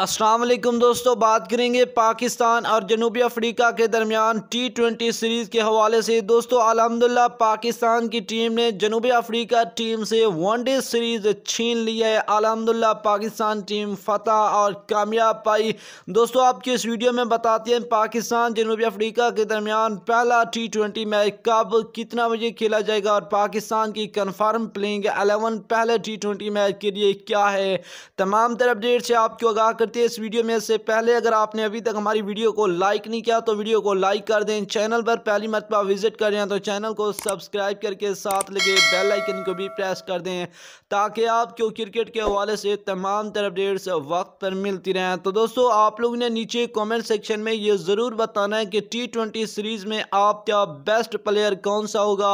असलकम दोस्तों बात करेंगे पाकिस्तान और जनूबी अफ्रीका के दरमियान टी ट्वेंटी सीरीज़ के हवाले से दोस्तों अलहमदिल्ला पाकिस्तान की टीम ने जनूबी अफ्रीका टीम से वनडे सीरीज़ छीन ली है अलहमदिल्ला पाकिस्तान टीम फतह और कामयाब पाई दोस्तों आपकी इस वीडियो में बताते हैं पाकिस्तान जनूबी अफ्रीका के दरमियान पहला टी ट्वेंटी मैच कब कितना बजे खेला जाएगा और पाकिस्तान की कन्फर्म प्लेइंग एलेवन पहले टी ट्वेंटी मैच के लिए क्या है तमाम तरह अपडेट से आपको आगाह करते हैं इस वीडियो में से पहले अगर आपने अभी तक हमारी वीडियो को लाइक नहीं किया तो वीडियो को लाइक कर दें चैनल पर पहली मरतबा विजिट कर रहे हैं तो चैनल को सब्सक्राइब करके साथ लगे बेल आइकन को भी प्रेस कर दें ताकि आपको क्रिकेट के हवाले से तमाम तरह अपडेट्स वक्त पर मिलती रहें तो दोस्तों आप लोग ने नीचे कॉमेंट सेक्शन में ये ज़रूर बताना है कि टी सीरीज़ में आपका बेस्ट प्लेयर कौन सा होगा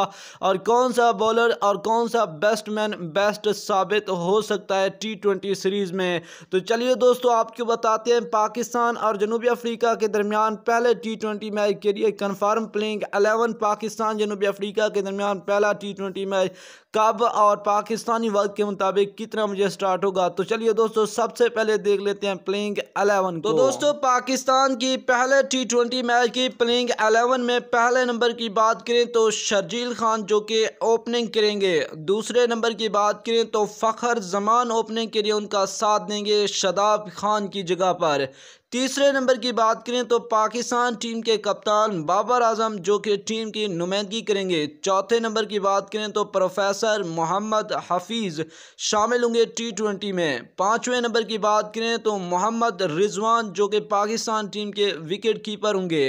और कौन सा बॉलर और कौन सा बैट्समैन बेस्ट साबित हो सकता है टी सीरीज़ में तो चलिए दोस्तों आपको बताते हैं पाकिस्तान और जनूबी अफ्रीका के दरमियान पहले टी ट्वेंटी मैच के लिए कन्फर्म प्लेइंग एलेवन पाकिस्तान जनूबी अफ्रीका के दरमियान पहला टी ट्वेंटी मैच कब और पाकिस्तानी वक्त के मुताबिक कितना बजे स्टार्ट होगा तो चलिए दोस्तों सबसे पहले देख लेते हैं प्लेइंग अलेवन तो दोस्तों पाकिस्तान की पहले टी ट्वेंटी मैच की प्लेइंग अलेवन में पहले नंबर की बात करें तो शर्जील खान जो कि ओपनिंग करेंगे दूसरे नंबर की बात करें तो फ़खर जमान ओपनिंग के लिए उनका साथ देंगे शदाब खान खान की जगह पर तीसरे नंबर की बात करें तो पाकिस्तान टीम के कप्तान बाबर आजम जो कि टीम की नुमाइंदगी करेंगे चौथे नंबर की बात करें तो प्रोफेसर मोहम्मद हफीज़ शामिल होंगे टी ट्वेंटी में पांचवें नंबर की बात करें तो मोहम्मद रिजवान जो कि पाकिस्तान टीम के विकेट कीपर होंगे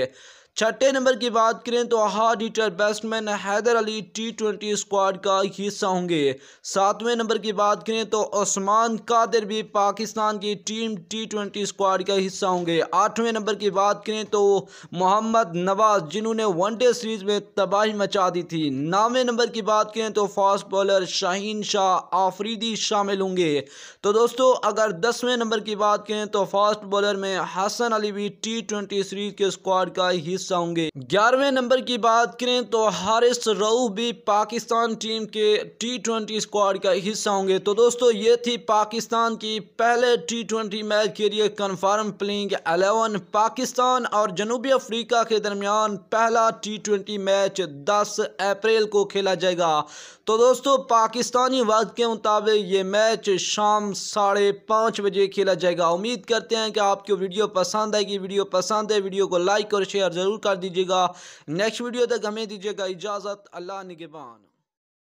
छठे नंबर की बात करें तो hard hitter batsman Haider Ali T twenty squad का हिस्सा होंगे सातवें नंबर की बात करें तो ओस्मान कादिर भी पाकिस्तान की टीम टी ट्वेंटी स्क्वाड का हिस्सा होंगे आठवें नंबर की बात करें तो मोहम्मद नवाज जिन्होंने वनडे सीरीज में तबाही मचा दी थी नौवें नंबर की बात करें तो फास्ट बॉलर शाहीन शाह आफरीदी शामिल होंगे तो दोस्तों अगर दसवें नंबर की बात करें तो फास्ट बॉलर में हसन अली भी टी ट्वेंटी सीरीज के स्क्वाड का हिस्सा हिस्सा होंगे ग्यारहवें नंबर की बात करें तो हारिस रऊ भी पाकिस्तान टीम के टी ट्वेंटी स्क्वाड का हिस्सा होंगे तो दोस्तों ये थी पाकिस्तान की पहले टी ट्वेंटी मैच के लिए कन्फर्म प्लेइंग एलेवन पाकिस्तान और जनूबी अफ्रीका के दरमियान पहला टी ट्वेंटी मैच दस अप्रैल को खेला जाएगा तो दोस्तों पाकिस्तानी वक्त के मुताबिक ये मैच शाम साढ़े पाँच बजे खेला जाएगा उम्मीद करते हैं कि आपको वीडियो पसंद आएगी वीडियो पसंद है वीडियो को लाइक और शेयर ज़रूर ज़रूर कर दीजिएगा नेक्स्ट वीडियो तक हमें दीजिएगा इजाज़त अल्लाह निगेबान